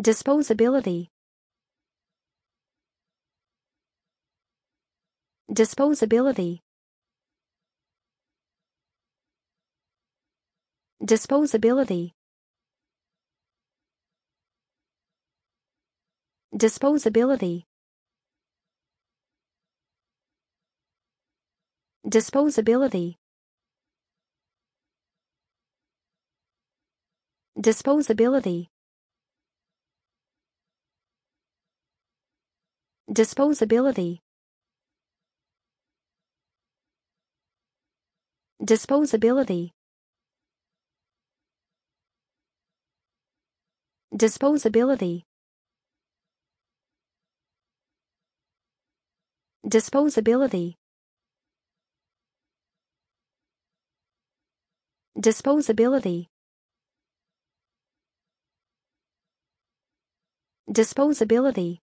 Disposability Disposability Disposability Disposability Disposability Disposability Disposability Disposability Disposability Disposability Disposability Disposability